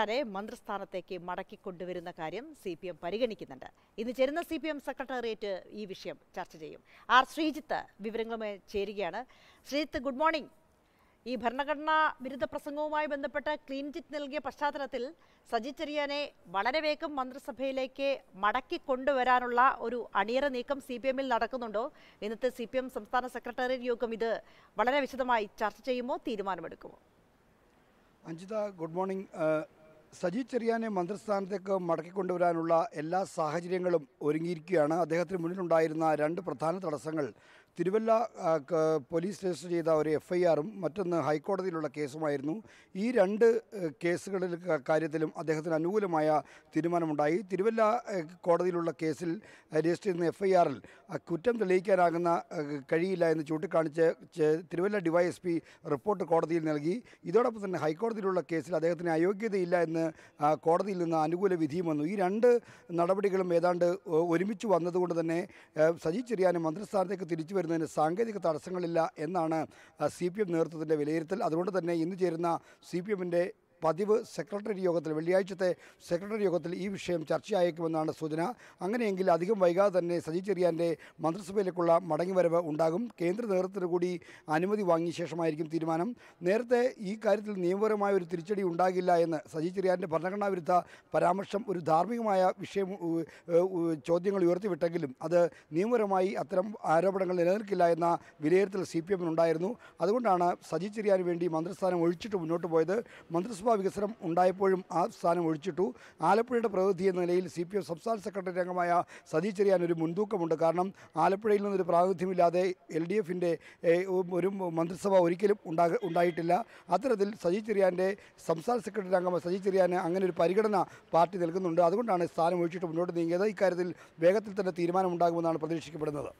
ാരെ മന്ത്രിസ്ഥാനത്തേക്ക് മടക്കിക്കൊണ്ടുവരുന്ന കാര്യം C P M പരിഗണിക്കുന്നുണ്ട് ഇന്ന് ചേരുന്ന സി പി എം സെക്രട്ടേറിയറ്റ് ഈ വിഷയം ചർച്ച ചെയ്യും ആർ ശ്രീജിത്ത് വിവരങ്ങളുമായി ചേരുകയാണ് ശ്രീജിത്ത് ഗുഡ് മോർണിംഗ് ഈ ഭരണഘടനാ വിരുദ്ധ പ്രസംഗവുമായി ബന്ധപ്പെട്ട് ക്ലീൻ ചിറ്റ് നൽകിയ പശ്ചാത്തലത്തിൽ സജി ചെറിയാനെ വളരെ വേഗം മന്ത്രിസഭയിലേക്ക് മടക്കി കൊണ്ടുവരാനുള്ള ഒരു അണിയറ നീക്കം സി പി എമ്മിൽ നടക്കുന്നുണ്ടോ ഇന്നത്തെ സി പി എം സംസ്ഥാന സെക്രട്ടേറിയറ്റ് യോഗം ഇത് വളരെ വിശദമായി ചർച്ച ചെയ്യുമോ തീരുമാനമെടുക്കുമോ അഞ്ജിത ഗുഡ് മോർണിംഗ് സജി ചെറിയാനെ മന്ത്രിസ്ഥാനത്തേക്ക് മടക്കിക്കൊണ്ടുവരാനുള്ള എല്ലാ സാഹചര്യങ്ങളും ഒരുങ്ങിയിരിക്കുകയാണ് അദ്ദേഹത്തിന് മുന്നിലുണ്ടായിരുന്ന രണ്ട് പ്രധാന തടസ്സങ്ങൾ തിരുവല്ല പോലീസ് രജിസ്റ്റർ ചെയ്ത ഒരു എഫ് ഐ ആറും മറ്റൊന്ന് ഹൈക്കോടതിയിലുള്ള കേസുമായിരുന്നു ഈ രണ്ട് കേസുകളിൽ കാര്യത്തിലും അദ്ദേഹത്തിന് അനുകൂലമായ തീരുമാനമുണ്ടായി തിരുവല്ല കോടതിയിലുള്ള കേസിൽ രജിസ്റ്റർ ചെയ്യുന്ന എഫ് ഐ ആറിൽ കുറ്റം തെളിയിക്കാനാകുന്ന കഴിയില്ല എന്ന് ചൂണ്ടിക്കാണിച്ച് തിരുവല്ല ഡിവൈഎസ് പി റിപ്പോർട്ട് കോടതിയിൽ നൽകി ഇതോടൊപ്പം തന്നെ ഹൈക്കോടതിയിലുള്ള കേസിൽ അദ്ദേഹത്തിന് അയോഗ്യതയില്ല എന്ന് കോടതിയിൽ നിന്ന് അനുകൂല വിധിയും വന്നു ഈ രണ്ട് നടപടികളും ഏതാണ്ട് ഒരുമിച്ച് വന്നതുകൊണ്ട് തന്നെ സജി ചെറിയാനും മന്ത്രിസ്ഥാനത്തേക്ക് തിരിച്ചു വരുന്നതിന് സാങ്കേതിക തടസ്സങ്ങളില്ല എന്നാണ് സി പി എം നേതൃത്വത്തിൻ്റെ വിലയിരുത്തൽ അതുകൊണ്ട് തന്നെ ഇന്ന് ചേരുന്ന സി പി എമ്മിൻ്റെ പതിവ് സെക്രട്ടറി യോഗത്തിൽ വെള്ളിയാഴ്ചത്തെ സെക്രട്ടറി യോഗത്തിൽ ഈ വിഷയം ചർച്ചയായേക്കുമെന്നാണ് സൂചന അങ്ങനെയെങ്കിൽ അധികം വൈകാതെ തന്നെ സജി ചെറിയാൻ്റെ മന്ത്രിസഭയിലേക്കുള്ള മടങ്ങിവരവ് ഉണ്ടാകും കേന്ദ്ര നേതൃത്വത്തിന് കൂടി അനുമതി വാങ്ങിയ ശേഷമായിരിക്കും തീരുമാനം നേരത്തെ ഈ കാര്യത്തിൽ നിയമപരമായ ഒരു തിരിച്ചടി ഉണ്ടാകില്ല എന്ന് സജി ചെറിയാൻ്റെ ഭരണഘടനാ വിരുദ്ധ പരാമർശം ഒരു ധാർമ്മികമായ വിഷയം ചോദ്യങ്ങൾ ഉയർത്തിവിട്ടെങ്കിലും അത് നിയമപരമായി അത്തരം ആരോപണങ്ങൾ നിലനിൽക്കില്ല എന്ന വിലയിരുത്തൽ സി പി എമ്മിനുണ്ടായിരുന്നു അതുകൊണ്ടാണ് സജി ചെറിയാൻ വേണ്ടി മന്ത്രിസ്ഥാനം ഒഴിച്ചിട്ട് മുന്നോട്ട് പോയത് മന്ത്രിസഭ വികസനം ഉണ്ടായപ്പോഴും ആ സ്ഥാനം ഒഴിച്ചിട്ടു ആലപ്പുഴയുടെ പ്രതിനിധി എന്ന നിലയിൽ സി പി എം സംസ്ഥാന സെക്രട്ടറി അംഗമായ സതീഷ് ചെറിയാൻ ഒരു മുൻതൂക്കമുണ്ട് കാരണം ആലപ്പുഴയിൽ നിന്നൊരു പ്രാതിനിധ്യമില്ലാതെ എൽ ഡി എഫിൻ്റെ ഒരു മന്ത്രിസഭ ഒരിക്കലും ഉണ്ടാ ഉണ്ടായിട്ടില്ല അത്തരത്തിൽ സജി ചെറിയാൻ്റെ സംസ്ഥാന സെക്രട്ടറി അംഗമായ സജി ചെറിയാൻ അങ്ങനെ ഒരു പരിഗണന പാർട്ടി നൽകുന്നുണ്ട് അതുകൊണ്ടാണ് സ്ഥാനം ഒഴിച്ചിട്ട് മുന്നോട്ട് നീങ്ങിയത് ഇക്കാര്യത്തിൽ വേഗത്തിൽ തന്നെ തീരുമാനമുണ്ടാകുമെന്നാണ് പ്രതീക്ഷിക്കപ്പെടുന്നത്